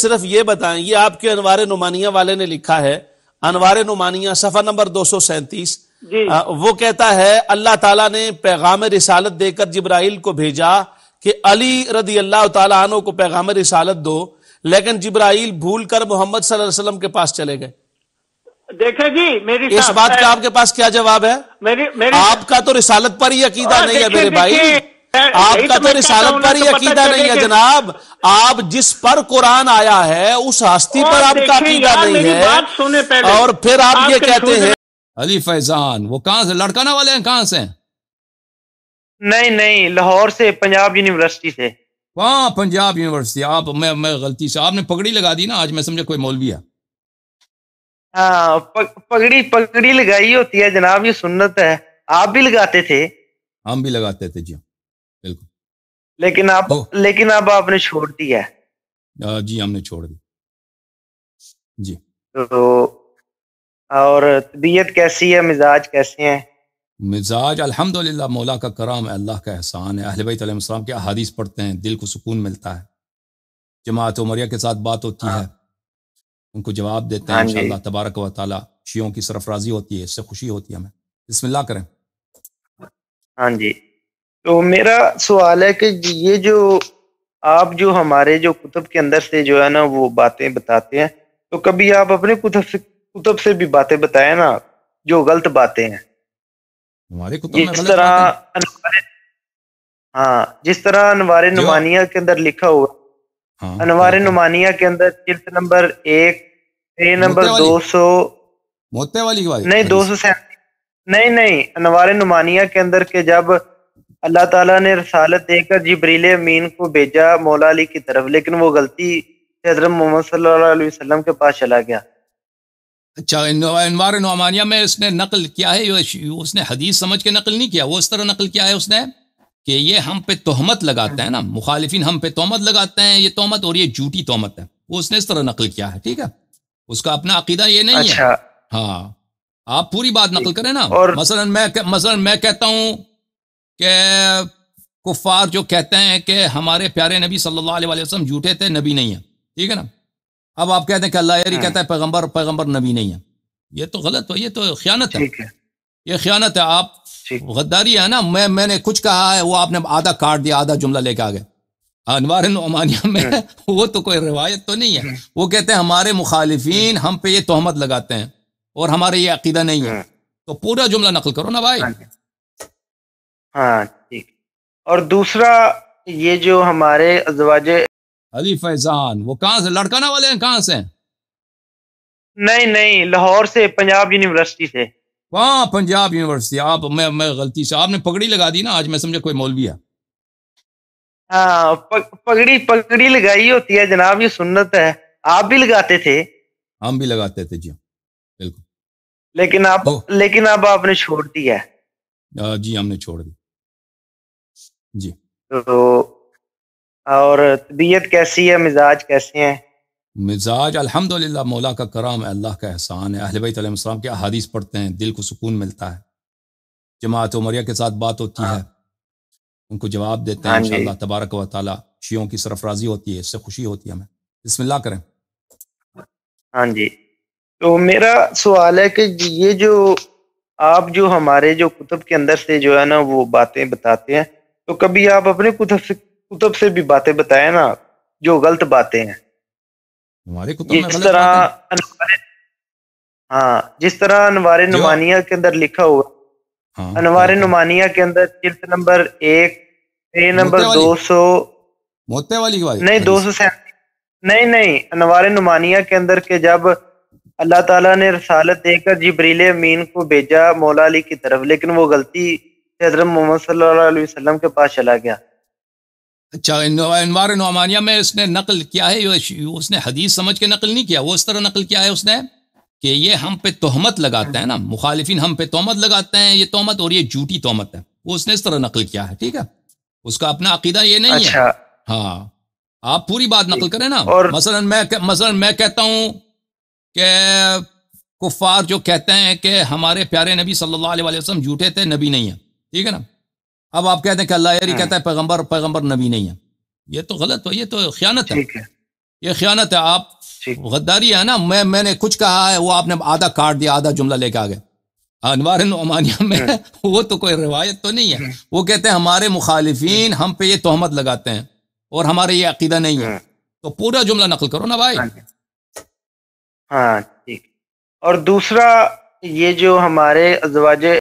सिर्फ ये बताएं ये आपके अनवार नुमानिया वाले ने लिखा है अनवार नुमानिया सफा नंबर दो सौ सैंतीस वो कहता है अल्लाह ताला ने पैगाम रिसालत देकर जिब्राइल को भेजा कि अली रदी अल्लाह तु को पैगाम रिसालत दो लेकिन जिब्राइल भूल कर मोहम्मद वसल्लम के पास चले गए देखे जी मेरी इस बात का आपके पास क्या जवाब है मेरी, मेरी आपका तो रिसालत पर ही अकीदा हाँ, नहीं है मेरे भाई आपका तो रिसालत तो पर ही तो अकीदा नहीं है जनाब आप जिस पर कुरान आया है उस हस्ती पर आपका अकीदा नहीं है और फिर आप ये कहते हैं अली फैजान वो कहां से लड़काना वाले हैं कहां से नहीं नहीं लाहौर से पंजाब यूनिवर्सिटी से वहां पंजाब यूनिवर्सिटी आप मैं मैं गलती से आपने पगड़ी लगा दी ना आज मैं समझा कोई मौलवी है हाँ, पगड़ी पगड़ी लगाई होती है जनाब ये सुन्नत है आप भी लगाते थे हम भी लगाते थे जी लेकिन आप लेकिन अब आप आपने छोड़ दी है जी हमने छोड़ दी जी तो और तबीयत कैसी है मिजाज कैसे हैं मिजाज अल्हम्दुलिल्लाह मौला का कराम है अल्लाह का एहसान है अहले अहल सलाम के अहादीस पढ़ते हैं दिल को सुकून मिलता है जमात उमरिया के साथ बात होती हाँ। है उनको जवाब देते हैं हाँ इंशाल्लाह तबारक व ताली शियों की सरफराजी होती है इससे खुशी होती है हमें बिस्मिल्लाह करें हाँ जी तो मेरा सवाल है कि ये जो आप जो हमारे जो कुतुब के अंदर से जो है ना वो बातें बताते हैं तो कभी आप अपने कुतुब से कुतुब से भी बातें बताए ना जो गलत बातें हैं हमारे कुतुब तरह हाँ जिस तरह अनवार नुमानिया के अंदर लिखा हुआ हाँ, अनवार हाँ, हाँ। नुमानिया के अंदर चिल्त नंबर एक नंबर दो सौ वाली नहीं दो सौ नहीं नहीं अनवार नुमानिया के अंदर के जब अल्लाह ताला ने रसालत देकर जबरील अमीन को भेजा मौला अली की तरफ लेकिन वो गलती से हजरत मोहम्मद सल्लल्लाहु अलैहि वसल्लम के पास चला गया अच्छा अनवार नौमानिया में उसने नकल किया है उसने हदीस समझ के नकल नहीं किया वो इस तरह नकल किया है उसने कि ये हम पे तोहमत लगाते हैं ना मुखालिफिन हम पे तोहमत लगाते हैं ये तोहमत और ये झूठी तोहमत है वो उसने इस तरह नकल किया है ठीक है उसका अपना अकीदा ये नहीं अच्छा। है हाँ आप पूरी बात नकल करें ना और मसलन मैं मसलन मैं कहता हूँ कि कुफार जो कहते हैं कि हमारे प्यारे नबी सल्लल्लाहु अलैहि वसल्लम झूठे थे नबी नहीं है ठीक है ना अब आप कहते हैं कि अल्लाह यारी हाँ। कहता है पैगंबर पैगंबर नबी नहीं तो है ये तो गलत हो ये तो ख्यानत है ये ख्यानत है आप गद्दारी है ना मैं मैंने कुछ कहा है वो आपने आधा काट दिया आधा जुमला लेके आ गए अनवर नमानिया में हाँ। वो तो कोई रिवायत तो नहीं है हाँ। वो कहते हैं हमारे मुखालिफिन हम पे ये तोहमत लगाते हैं और हमारे ये अकीदा नहीं है तो पूरा जुमला नकल करो ना भाई हाँ ठीक और दूसरा ये जो हमारे अजवाजे अली फैजान वो कहाँ से लड़काना वाले हैं कहाँ से नहीं नहीं लाहौर से पंजाब यूनिवर्सिटी से वहाँ पंजाब यूनिवर्सिटी आप मैं मैं गलती से आपने पगड़ी लगा दी ना आज मैं समझा कोई मौलवी है हाँ पग, पगड़ी पगड़ी लगाई होती है जनाब ये सुन्नत है आप भी लगाते थे हम भी लगाते थे जी बिल्कुल लेकिन आप लेकिन अब आपने छोड़ दिया हाँ, जी हमने छोड़ दी जी तो और तबीयत कैसी है मिजाज कैसे हैं मिजाज अल्हम्दुलिल्लाह मौला का कराम है अल्लाह का एहसान है अहलबैतम के अहादीस पढ़ते हैं दिल को सुकून मिलता है जमात उमरिया के साथ बात होती हाँ। है उनको जवाब देते हैं हाँ इंशाल्लाह तबारक व ताली शियों की सरफराजी होती है इससे खुशी होती है हमें बिस्मिल्लाह करें हाँ जी तो मेरा सवाल है कि ये जो आप जो हमारे जो कुतुब के अंदर से जो है ना वो बातें बताते हैं तो कभी आप अपने कुतुब से कुतुब से भी बातें बताए ना जो गलत बातें हैं जिस तरह हाँ जिस तरह अनवार नुमानिया के अंदर लिखा हुआ हाँ, अनवार नुमानिया के अंदर चिल्त नंबर एक नंबर दो सौ वाली नहीं हाँ दो सौ नहीं नहीं अनवार नुमानिया के अंदर के जब अल्लाह ताला ने रसालत देकर जिब्रील अमीन को भेजा मौला अली की तरफ लेकिन वो गलती हजरत मोहम्मद के पास चला गया अच्छा अनवार में उसने नकल किया है उसने हदीस समझ के नकल नहीं किया वो इस तरह नकल किया है उसने कि ये हम पे तोहमत लगाते हैं ना मुखालिफिन हम पे तोहमत लगाते हैं ये तोहमत और ये झूठी तोहमत है वो उसने इस तरह नकल किया है ठीक है उसका अपना अकीदा ये नहीं अच्छा। है हाँ आप पूरी बात नकल करें ना और मसलन मैं मसलन मैं कहता हूँ कि कुफार जो कहते हैं कि हमारे प्यारे नबी सल्लल्लाहु अलैहि वसल्लम झूठे थे नबी नहीं है ठीक है ना अब आप कहते हैं कि अल्लाह यारी हाँ। कहता है पैगंबर पैगंबर नबी नहीं है ये तो गलत ये तो ख्यानत है ये ख्यानत है आप गद्दारी है ना मैं मैंने कुछ कहा है वो आपने आधा काट दिया आधा जुमला लेके आ गए अनवर नमानिया में हाँ। वो तो कोई रिवायत तो नहीं है हाँ। वो कहते हैं हमारे मुखालिफिन हम पे ये तोहमत लगाते हैं और हमारे ये अकीदा नहीं है तो पूरा जुमला नकल करो ना भाई हाँ ठीक और दूसरा ये जो हमारे अजवाज